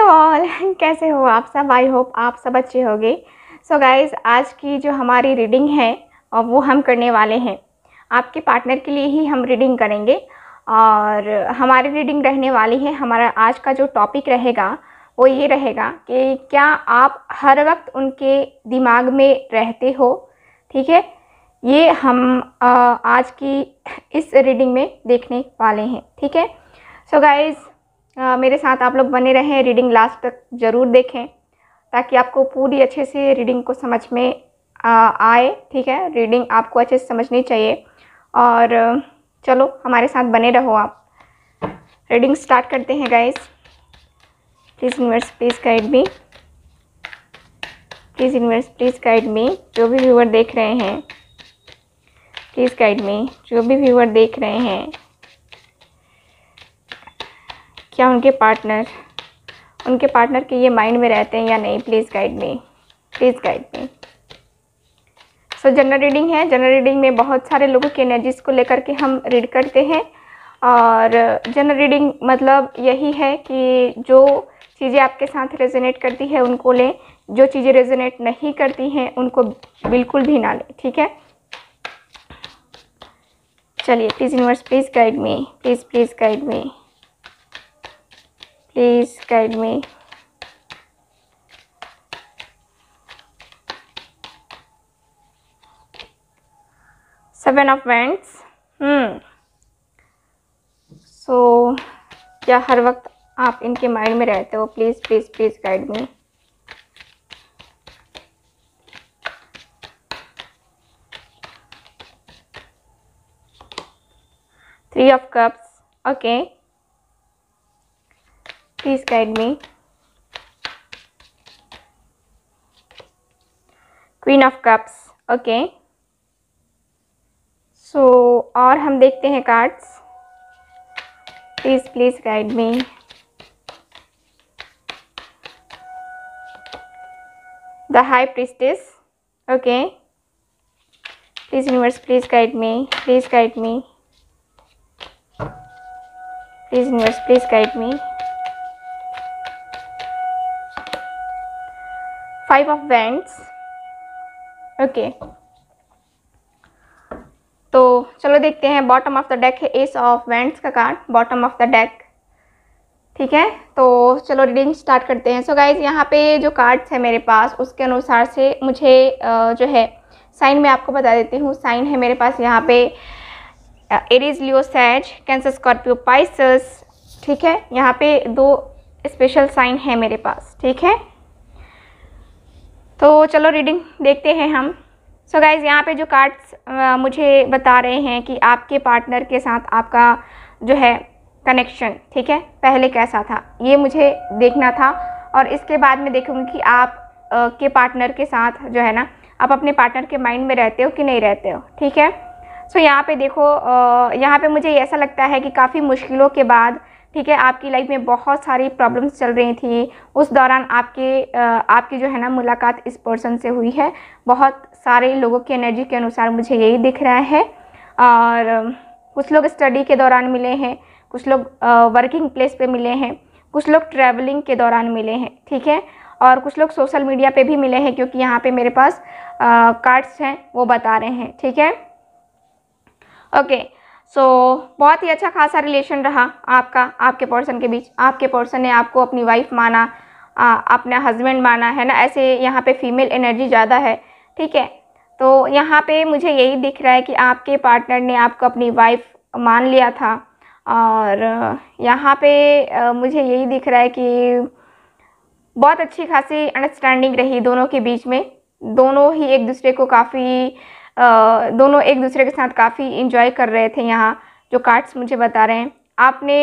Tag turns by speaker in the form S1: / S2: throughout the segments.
S1: Hello all कैसे हो आप सब आई होप आप सब अच्छे होंगे सो गाइज आज की जो हमारी रीडिंग है और वो हम करने वाले हैं आपके पार्टनर के लिए ही हम रीडिंग करेंगे और हमारी रीडिंग रहने वाली है हमारा आज का जो टॉपिक रहेगा वो ये रहेगा कि क्या आप हर वक्त उनके दिमाग में रहते हो ठीक है ये हम आज की इस रीडिंग में देखने वाले हैं ठीक है सो गाइज़ आ, मेरे साथ आप लोग बने रहें रीडिंग लास्ट तक ज़रूर देखें ताकि आपको पूरी अच्छे से रीडिंग को समझ में आ, आए ठीक है रीडिंग आपको अच्छे से समझनी चाहिए और चलो हमारे साथ बने रहो आप रीडिंग स्टार्ट करते हैं guys please universe please guide me please universe please guide me जो भी व्यूवर देख रहे हैं प्लीज़ गाइड मी जो भी व्यूवर देख रहे हैं क्या उनके पार्टनर उनके पार्टनर के ये माइंड में रहते हैं या नहीं please guide me please guide me so general reading है जनरल रीडिंग में बहुत सारे लोगों की एनर्जीज को लेकर के हम रीड करते हैं और जनरल रीडिंग मतलब यही है कि जो चीज़ें आपके साथ रेजोनेट करती है उनको लें जो चीज़ें रेजोनेट नहीं करती हैं उनको बिल्कुल भी ना लें ठीक है चलिए please universe please guide me please please guide me Please guide me. Seven of Wands. Hmm. So so, क्या हर वक्त आप इनके माइंड में रहते हो please please please guide me three of cups okay please guide me queen of cups okay so और हम देखते हैं cards please please guide me the high priestess okay please universe please guide me please guide me please universe please guide me five of wands okay okay. तो चलो देखते हैं bottom of the deck है ace of wands का card bottom of the deck ठीक है तो चलो रीडिंग स्टार्ट करते हैं सो so गाइज यहाँ पे जो कार्ड्स है मेरे पास उसके अनुसार से मुझे जो है साइन में आपको बता देती हूँ साइन है मेरे पास यहाँ पे एरीज लियो सैज कैंसर स्कॉर्पियो पाइसस ठीक है यहाँ पे दो स्पेशल साइन है मेरे पास ठीक है तो चलो रीडिंग देखते हैं हम सो गाइज़ यहाँ पे जो कार्ड्स मुझे बता रहे हैं कि आपके पार्टनर के साथ आपका जो है कनेक्शन ठीक है पहले कैसा था ये मुझे देखना था और इसके बाद में देखूँगी कि आप आ, के पार्टनर के साथ जो है ना आप अपने पार्टनर के माइंड में रहते हो कि नहीं रहते हो ठीक है सो so, यहाँ पे देखो यहाँ पे मुझे ऐसा लगता है कि काफ़ी मुश्किलों के बाद ठीक है आपकी लाइफ में बहुत सारी प्रॉब्लम्स चल रही थी उस दौरान आपके आपकी जो है ना मुलाकात इस पर्सन से हुई है बहुत सारे लोगों की एनर्जी के अनुसार मुझे यही दिख रहा है और कुछ लोग स्टडी के दौरान मिले हैं कुछ लोग वर्किंग प्लेस पे मिले हैं कुछ लोग ट्रैवलिंग के दौरान मिले हैं ठीक है और कुछ लोग सोशल मीडिया पे भी मिले हैं क्योंकि यहाँ पे मेरे पास कार्ड्स हैं वो बता रहे हैं ठीक है ओके okay. सो so, बहुत ही अच्छा खासा रिलेशन रहा आपका आपके पर्सन के बीच आपके पर्सन ने आपको अपनी वाइफ माना आ, अपना हस्बैंड माना है ना ऐसे यहाँ पे फीमेल एनर्जी ज़्यादा है ठीक है तो यहाँ पे मुझे यही दिख रहा है कि आपके पार्टनर ने आपको अपनी वाइफ मान लिया था और यहाँ पे मुझे यही दिख रहा है कि बहुत अच्छी खासी अंडरस्टैंडिंग रही दोनों के बीच में दोनों ही एक दूसरे को काफ़ी दोनों एक दूसरे के साथ काफ़ी इंजॉय कर रहे थे यहाँ जो कार्ड्स मुझे बता रहे हैं आपने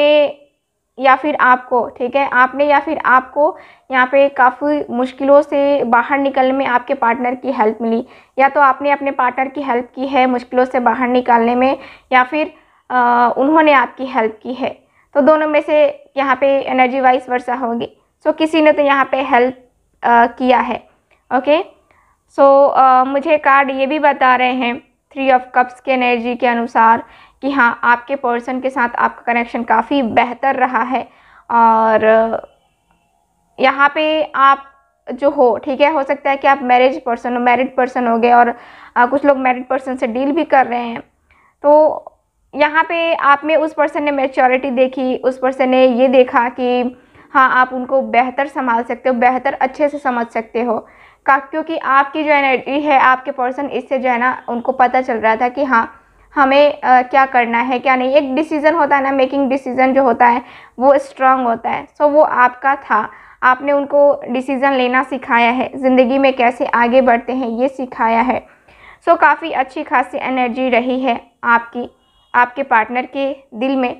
S1: या फिर आपको ठीक है आपने या फिर आपको यहाँ पे काफ़ी मुश्किलों से बाहर निकलने में आपके पार्टनर की हेल्प मिली या तो आपने अपने पार्टनर की हेल्प की है मुश्किलों से बाहर निकालने में या फिर आ, उन्होंने आपकी हेल्प की है तो दोनों में से यहाँ पे एनर्जी वाइज वर्षा होगी सो किसी ने तो यहाँ पे हेल्प किया है ओके सो so, uh, मुझे कार्ड ये भी बता रहे हैं थ्री ऑफ कप्स के एनर्जी के अनुसार कि हाँ आपके पर्सन के साथ आपका कनेक्शन काफ़ी बेहतर रहा है और uh, यहाँ पे आप जो हो ठीक है हो सकता है कि आप मैरिज पर्सन हो मैरिड पर्सन हो गए और आ, uh, कुछ लोग मैरिड पर्सन से डील भी कर रहे हैं तो यहाँ पे आप में उस पर्सन ने मेच्योरिटी देखी उस पर्सन ने ये देखा कि हाँ आप उनको बेहतर संभाल सकते हो बेहतर अच्छे से समझ सकते हो का क्योंकि आपकी जो एनर्जी है आपके पर्सन इससे जो है ना उनको पता चल रहा था कि हाँ हमें आ, क्या करना है क्या नहीं एक डिसीज़न होता है ना मेकिंग डिसीज़न जो होता है वो स्ट्रांग होता है सो so, वो आपका था आपने उनको डिसीज़न लेना सिखाया है ज़िंदगी में कैसे आगे बढ़ते हैं ये सिखाया है सो so, काफ़ी अच्छी खासी एनर्जी रही है आपकी आपके पार्टनर के दिल में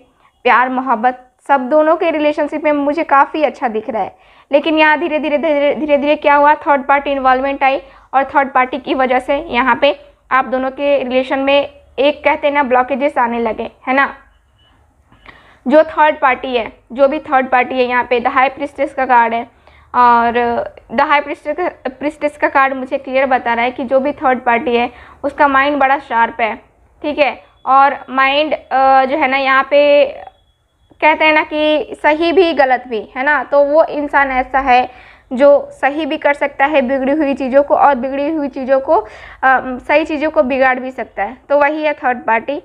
S1: प्यार मोहब्बत सब दोनों के रिलेशनशिप में मुझे काफ़ी अच्छा दिख रहा है लेकिन यहाँ धीरे धीरे धीरे धीरे धीरे क्या हुआ थर्ड पार्टी इन्वॉल्वमेंट आई और थर्ड पार्टी की वजह से यहाँ पे आप दोनों के रिलेशन में एक कहते ना ब्लॉकेजेस आने लगे है ना जो थर्ड पार्टी है जो भी थर्ड पार्टी है यहाँ पे द हाई प्रिस्टेस का कार्ड है और द हाई प्रिस्टेस का कार्ड मुझे क्लियर बता रहा है कि जो भी थर्ड पार्टी है उसका माइंड बड़ा शार्प है ठीक है और माइंड जो है ना यहाँ पे कहते हैं ना कि सही भी गलत भी है ना तो वो इंसान ऐसा है जो सही भी कर सकता है बिगड़ी हुई चीज़ों को और बिगड़ी हुई चीज़ों को आ, सही चीज़ों को बिगाड़ भी सकता है तो वही है थर्ड पार्टी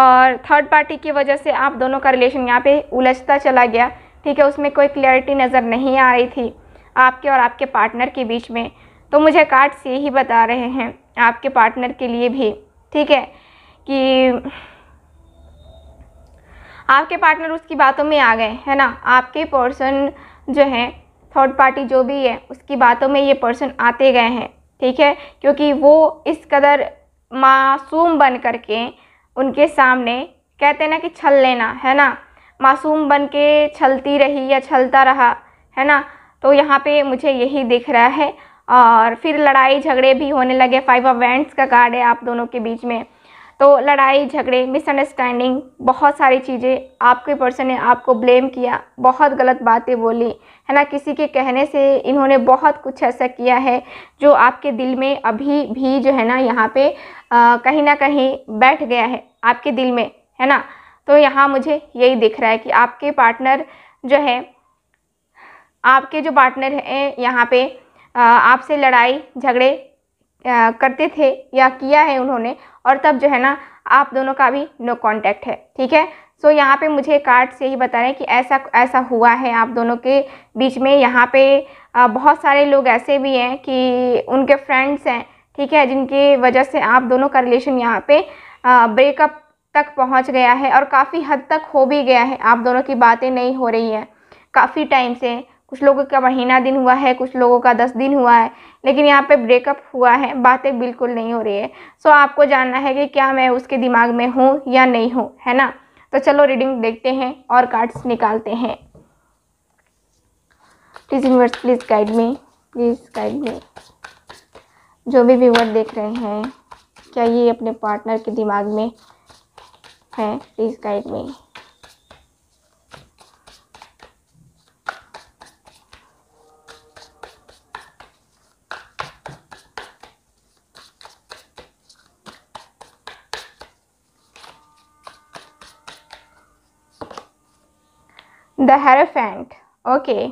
S1: और थर्ड पार्टी की वजह से आप दोनों का रिलेशन यहाँ पे उलझता चला गया ठीक है उसमें कोई क्लैरिटी नज़र नहीं आ रही थी आपके और आपके पार्टनर के बीच में तो मुझे कार्ड्स यही बता रहे हैं आपके पार्टनर के लिए भी ठीक है कि आपके पार्टनर उसकी बातों में आ गए है ना आपके पर्सन जो है थर्ड पार्टी जो भी है उसकी बातों में ये पर्सन आते गए हैं ठीक है क्योंकि वो इस कदर मासूम बन करके उनके सामने कहते ना कि छल लेना है ना मासूम बन के छलती रही या छलता रहा है ना तो यहाँ पे मुझे यही दिख रहा है और फिर लड़ाई झगड़े भी होने लगे फाइव ऑफ वेंट्स का कार्ड है आप दोनों के बीच में तो लड़ाई झगड़े मिसअंडरस्टैंडिंग बहुत सारी चीज़ें आपके पर्सन ने आपको ब्लेम किया बहुत गलत बातें बोली है ना किसी के कहने से इन्होंने बहुत कुछ ऐसा किया है जो आपके दिल में अभी भी जो है ना यहाँ पे आ, कहीं ना कहीं बैठ गया है आपके दिल में है ना तो यहाँ मुझे यही दिख रहा है कि आपके पार्टनर जो है आपके जो पार्टनर हैं यहाँ पर आपसे लड़ाई झगड़े करते थे या किया है उन्होंने और तब जो है ना आप दोनों का भी नो कांटेक्ट है ठीक है सो so, यहाँ पे मुझे कार्ड से ही बता रहे हैं कि ऐसा ऐसा हुआ है आप दोनों के बीच में यहाँ पे बहुत सारे लोग ऐसे भी हैं कि उनके फ्रेंड्स हैं ठीक है जिनकी वजह से आप दोनों का रिलेशन यहाँ पे ब्रेकअप तक पहुँच गया है और काफ़ी हद तक हो भी गया है आप दोनों की बातें नहीं हो रही हैं काफ़ी टाइम से कुछ लोगों का महीना दिन हुआ है कुछ लोगों का दस दिन हुआ है लेकिन यहाँ पे ब्रेकअप हुआ है बातें बिल्कुल नहीं हो रही है सो आपको जानना है कि क्या मैं उसके दिमाग में हूँ या नहीं हूँ है ना तो चलो रीडिंग देखते हैं और कार्ड्स निकालते हैं please universe please guide me please guide me जो भी व्यूवर देख रहे हैं क्या ये अपने पार्टनर के दिमाग में है please guide me the hierophant okay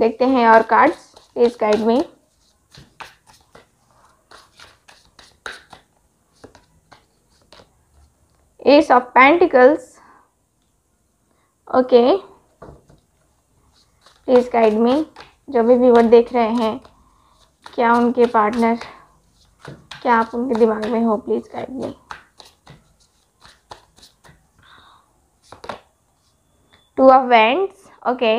S1: देखते हैं और cards please guide me ace of pentacles okay please guide me जो भी व्यूवर देख रहे हैं क्या उनके पार्टनर क्या आप उनके दिमाग में हो please guide me two of wands okay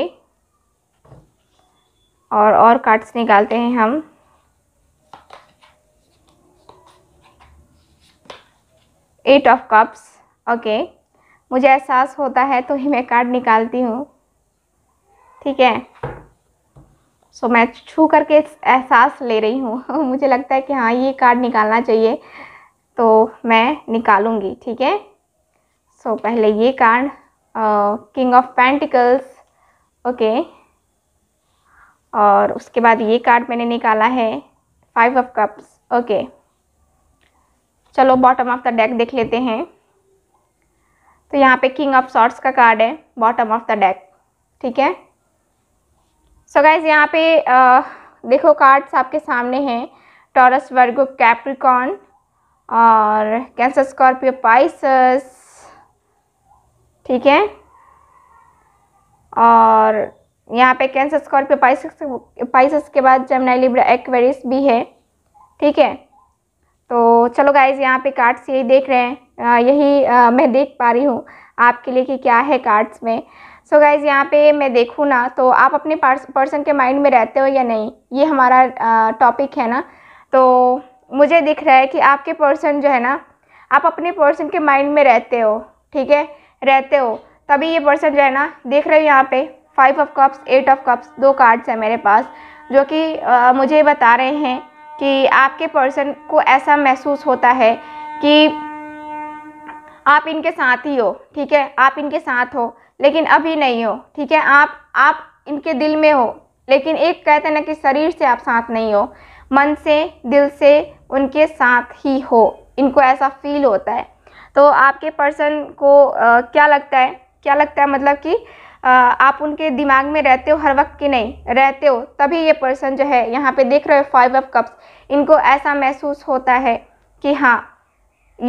S1: और और कार्ड्स निकालते हैं हम एट ऑफ कप्स ओके मुझे एहसास होता है तो ही मैं कार्ड निकालती हूँ ठीक है सो so, मैं छू करके एहसास ले रही हूँ मुझे लगता है कि हाँ ये कार्ड निकालना चाहिए तो मैं निकालूंगी ठीक है सो so, पहले ये card king of pentacles okay और उसके बाद ये कार्ड मैंने निकाला है फाइव ऑफ कप्स ओके चलो बॉटम ऑफ द डेक देख लेते हैं तो यहाँ पे किंग ऑफ शॉर्ट्स का कार्ड है बॉटम ऑफ द डेक ठीक है सो गाइज यहाँ पे आ, uh, देखो कार्ड्स आपके सामने हैं टॉरस वर्गो कैप्रिकॉन और कैंसर स्कॉर्पियो पाइसस ठीक है और यहाँ पे कैंसर स्कॉर्पियो पाइस पाइसिस के बाद जमनाई लिब्रा एक्वेरिस भी है ठीक है तो चलो गाइज यहाँ पे कार्ड्स यही देख रहे हैं आ, यही आ, मैं देख पा रही हूँ आपके लिए कि क्या है कार्ड्स में सो गाइज यहाँ पे मैं देखूँ ना तो आप अपने पर्सन के माइंड में रहते हो या नहीं ये हमारा टॉपिक है ना तो मुझे दिख रहा है कि आपके पर्सन जो है ना आप अपने पर्सन के माइंड में रहते हो ठीक है रहते हो तभी ये पर्सन जो है ना देख रहे हो यहाँ पे five of cups eight of cups दो कार्ड्स हैं मेरे पास जो कि मुझे बता रहे हैं कि आपके पर्सन को ऐसा महसूस होता है कि आप इनके साथ ही हो ठीक है आप इनके साथ हो लेकिन अभी नहीं हो ठीक है आप आप इनके दिल में हो लेकिन एक कहते हैं ना कि शरीर से आप साथ नहीं हो मन से दिल से उनके साथ ही हो इनको ऐसा फील होता है तो आपके पर्सन को आ, क्या लगता है क्या लगता है मतलब कि आप उनके दिमाग में रहते हो हर वक्त कि नहीं रहते हो तभी ये पर्सन जो है यहाँ पे देख रहे हो फाइव ऑफ कप्स इनको ऐसा महसूस होता है कि हाँ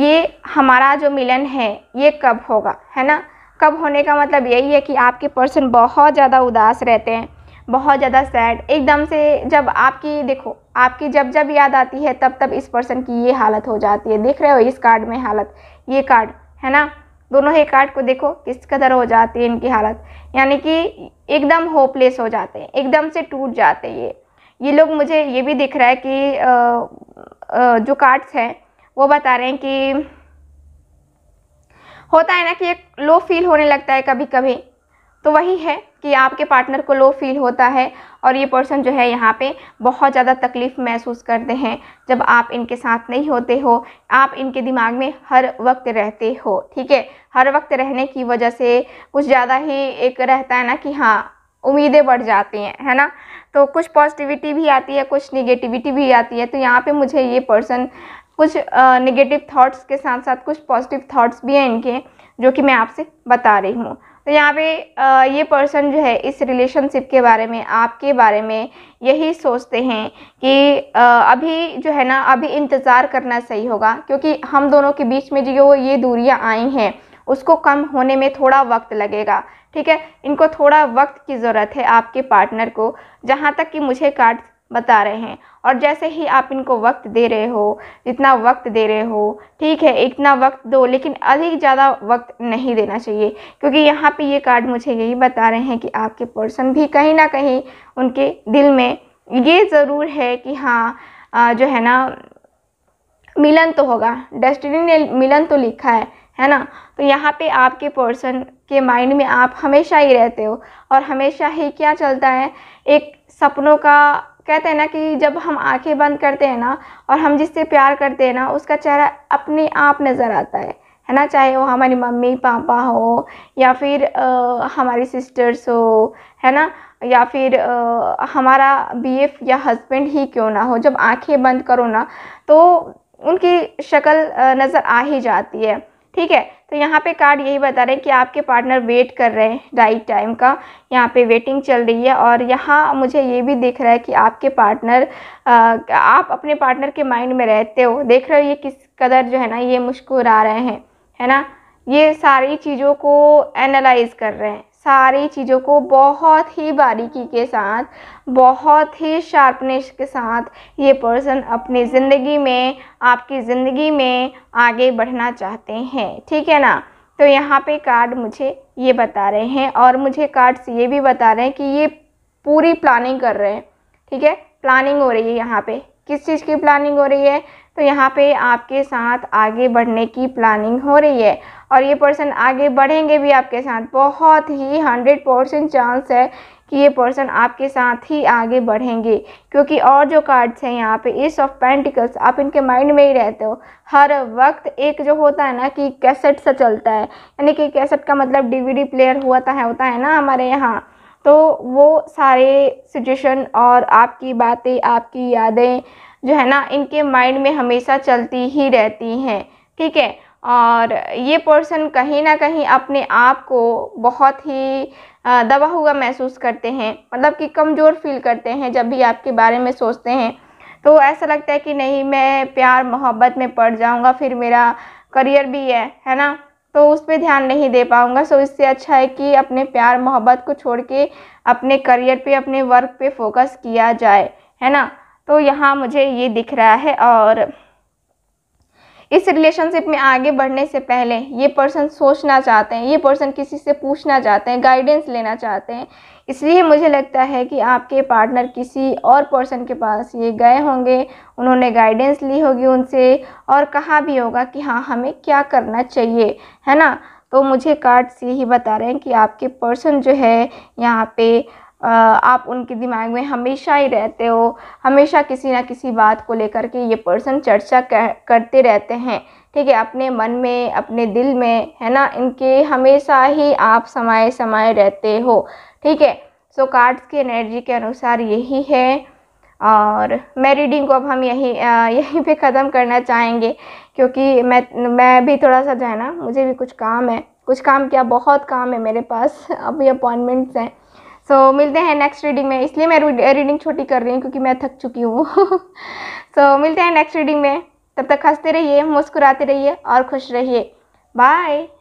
S1: ये हमारा जो मिलन है ये कब होगा है ना कब होने का मतलब यही है कि आपके पर्सन बहुत ज़्यादा उदास रहते हैं बहुत ज़्यादा सैड एकदम से जब आपकी देखो आपकी जब जब याद आती है तब तब इस पर्सन की ये हालत हो जाती है देख रहे हो इस कार्ड में हालत ये कार्ड है ना दोनों ही कार्ड को देखो किस कदर हो जाती है इनकी हालत यानी कि एकदम होपलेस हो जाते हैं एकदम से टूट जाते हैं ये ये लोग मुझे ये भी दिख रहा है कि आ, आ, जो कार्ड्स हैं वो बता रहे हैं कि होता है ना कि एक लो फील होने लगता है कभी कभी तो वही है कि आपके पार्टनर को लो फील होता है और ये पर्सन जो है यहाँ पे बहुत ज़्यादा तकलीफ़ महसूस करते हैं जब आप इनके साथ नहीं होते हो आप इनके दिमाग में हर वक्त रहते हो ठीक है हर वक्त रहने की वजह से कुछ ज़्यादा ही एक रहता है ना कि हाँ उम्मीदें बढ़ जाती हैं है ना तो कुछ पॉजिटिविटी भी आती है कुछ निगेटिविटी भी आती है तो यहाँ पर मुझे ये पर्सन कुछ निगेटिव थाट्स के साथ साथ कुछ पॉजिटिव थाट्स भी हैं इनके जो कि मैं आपसे बता रही हूँ तो यहाँ पे ये पर्सन जो है इस रिलेशनशिप के बारे में आपके बारे में यही सोचते हैं कि अभी जो है ना अभी इंतज़ार करना सही होगा क्योंकि हम दोनों के बीच में जो ये दूरियाँ आई हैं उसको कम होने में थोड़ा वक्त लगेगा ठीक है इनको थोड़ा वक्त की ज़रूरत है आपके पार्टनर को जहाँ तक कि मुझे कार्ड बता रहे हैं और जैसे ही आप इनको वक्त दे रहे हो जितना वक्त दे रहे हो ठीक है इतना वक्त दो लेकिन अधिक ज़्यादा वक्त नहीं देना चाहिए क्योंकि यहाँ पे ये कार्ड मुझे यही बता रहे हैं कि आपके पर्सन भी कहीं ना कहीं उनके दिल में ये ज़रूर है कि हाँ जो है ना मिलन तो होगा डेस्टिनी ने मिलन तो लिखा है है ना तो यहाँ पे आपके पर्सन के माइंड में आप हमेशा ही रहते हो और हमेशा ही क्या चलता है एक सपनों का कहते हैं ना कि जब हम आंखें बंद करते हैं ना और हम जिससे प्यार करते हैं ना उसका चेहरा अपने आप नज़र आता है है ना चाहे वो हमारी मम्मी पापा हो या फिर आ, हमारी सिस्टर्स हो है ना या फिर आ, हमारा एफ या हस्बैंड ही क्यों ना हो जब आंखें बंद करो ना तो उनकी शक्ल नज़र आ ही जाती है ठीक है तो यहाँ पे कार्ड यही बता रहे हैं कि आपके पार्टनर वेट कर रहे हैं राइट टाइम का यहाँ पे वेटिंग चल रही है और यहाँ मुझे ये भी दिख रहा है कि आपके पार्टनर आप अपने पार्टनर के माइंड में रहते हो देख रहे हो ये किस कदर जो है ना ये मुस्कुरा रहे हैं है ना ये सारी चीज़ों को एनालाइज कर रहे हैं सारी चीज़ों को बहुत ही बारीकी के साथ बहुत ही शार्पनेस के साथ ये पर्सन अपनी ज़िंदगी में आपकी ज़िंदगी में आगे बढ़ना चाहते हैं ठीक है ना तो यहाँ पे कार्ड मुझे ये बता रहे हैं और मुझे कार्ड्स ये भी बता रहे हैं कि ये पूरी प्लानिंग कर रहे हैं ठीक है प्लानिंग हो रही है यहाँ पे किस चीज़ की प्लानिंग हो रही है तो यहाँ पे आपके साथ आगे बढ़ने की प्लानिंग हो रही है और ये पर्सन आगे बढ़ेंगे भी आपके साथ बहुत ही हंड्रेड परसेंट चांस है कि ये पर्सन आपके साथ ही आगे बढ़ेंगे क्योंकि और जो कार्ड्स हैं यहाँ पे इस ऑफ पेंटिकल्स आप इनके माइंड में ही रहते हो हर वक्त एक जो होता है ना कि कैसेट सा चलता है यानी कि कैसेट का मतलब डीवीडी प्लेयर हुआ है होता है ना हमारे यहाँ तो वो सारे सिचुएशन और आपकी बातें आपकी यादें जो है ना इनके माइंड में हमेशा चलती ही रहती हैं ठीक है और ये पर्सन कहीं ना कहीं अपने आप को बहुत ही दबा हुआ महसूस करते हैं मतलब कि कमज़ोर फील करते हैं जब भी आपके बारे में सोचते हैं तो ऐसा लगता है कि नहीं मैं प्यार मोहब्बत में पड़ जाऊंगा फिर मेरा करियर भी है है ना तो उस पर ध्यान नहीं दे पाऊँगा सो इससे अच्छा है कि अपने प्यार मोहब्बत को छोड़ के अपने करियर पे अपने वर्क पे फोकस किया जाए है ना तो यहाँ मुझे ये दिख रहा है और इस रिलेशनशिप में आगे बढ़ने से पहले ये पर्सन सोचना चाहते हैं ये पर्सन किसी से पूछना चाहते हैं गाइडेंस लेना चाहते हैं इसलिए मुझे लगता है कि आपके पार्टनर किसी और पर्सन के पास ये गए होंगे उन्होंने गाइडेंस ली होगी उनसे और कहा भी होगा कि हाँ हमें क्या करना चाहिए है ना तो मुझे कार्ड्स यही बता रहे हैं कि आपके पर्सन जो है यहाँ पे आप उनके दिमाग में हमेशा ही रहते हो हमेशा किसी ना किसी बात को लेकर के ये पर्सन चर्चा कर, करते रहते हैं ठीक है अपने मन में अपने दिल में है ना इनके हमेशा ही आप समाये समाये रहते हो ठीक है सो कार्ड्स की एनर्जी के अनुसार यही है और मैं रीडिंग को अब हम यहीं यहीं पे ख़त्म करना चाहेंगे क्योंकि मैं मैं भी थोड़ा सा जो है ना मुझे भी कुछ काम है कुछ काम क्या बहुत काम है मेरे पास अभी अपॉइंटमेंट्स हैं सो so, मिलते हैं नेक्स्ट रीडिंग में इसलिए मैं रीडिंग छोटी कर रही हूँ क्योंकि मैं थक चुकी हूँ सो so, मिलते हैं नेक्स्ट रीडिंग में तब तक हंसते रहिए मुस्कुराते रहिए और खुश रहिए बाय